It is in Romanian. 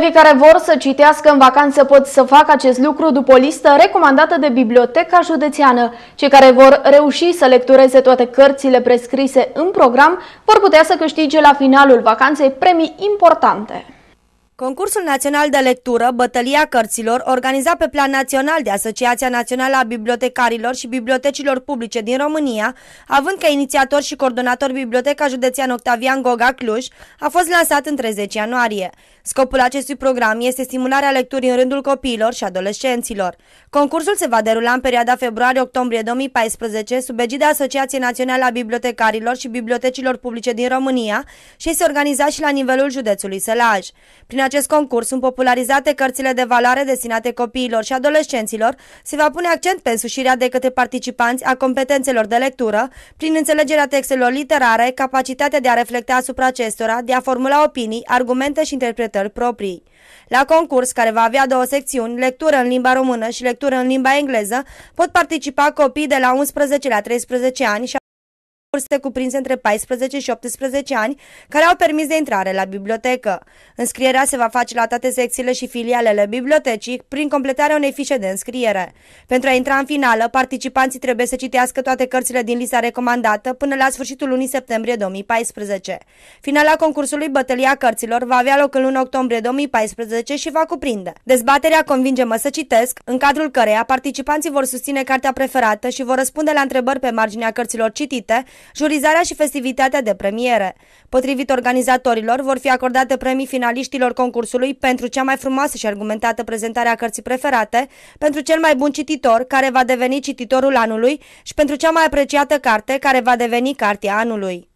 Elevii care vor să citească în vacanță pot să facă acest lucru după o listă recomandată de Biblioteca Județeană. Cei care vor reuși să lectureze toate cărțile prescrise în program vor putea să câștige la finalul vacanței premii importante. Concursul Național de Lectură, Bătălia Cărților, organizat pe plan național de Asociația Națională a Bibliotecarilor și Bibliotecilor Publice din România, având ca inițiator și coordonator Biblioteca Județean Octavian Goga Cluj, a fost lansat în 30 ianuarie. Scopul acestui program este stimularea lecturii în rândul copiilor și adolescenților. Concursul se va derula în perioada februarie-octombrie 2014 sub egida Asociației Naționale a Bibliotecarilor și Bibliotecilor Publice din România și este organizat și la nivelul județului Sălaj. Prin acest concurs sunt popularizate cărțile de valoare destinate copiilor și adolescenților, se va pune accent pe însușirea de către participanți a competențelor de lectură, prin înțelegerea textelor literare, capacitatea de a reflecta asupra acestora, de a formula opinii, argumente și interpretări proprii. La concurs, care va avea două secțiuni, lectură în limba română și lectură în limba engleză, pot participa copii de la 11 la 13 ani și vârste cuprinse între 14 și 18 ani, care au permis de intrare la bibliotecă. Înscrierea se va face la toate secțiile și filialele bibliotecii prin completarea unei fișe de înscriere. Pentru a intra în finală, participanții trebuie să citească toate cărțile din lista recomandată până la sfârșitul lunii septembrie 2014. Finala concursului Bătălia Cărților va avea loc în luna octombrie 2014 și va cuprinde dezbaterea Convinge-mă să citesc, în cadrul căreia participanții vor susține cartea preferată și vor răspunde la întrebări pe marginea cărților citite, jurizarea și festivitatea de premiere. Potrivit organizatorilor, vor fi acordate premii finaliștilor concursului pentru cea mai frumoasă și argumentată prezentare a cărții preferate, pentru cel mai bun cititor, care va deveni cititorul anului, și pentru cea mai apreciată carte, care va deveni cartea anului.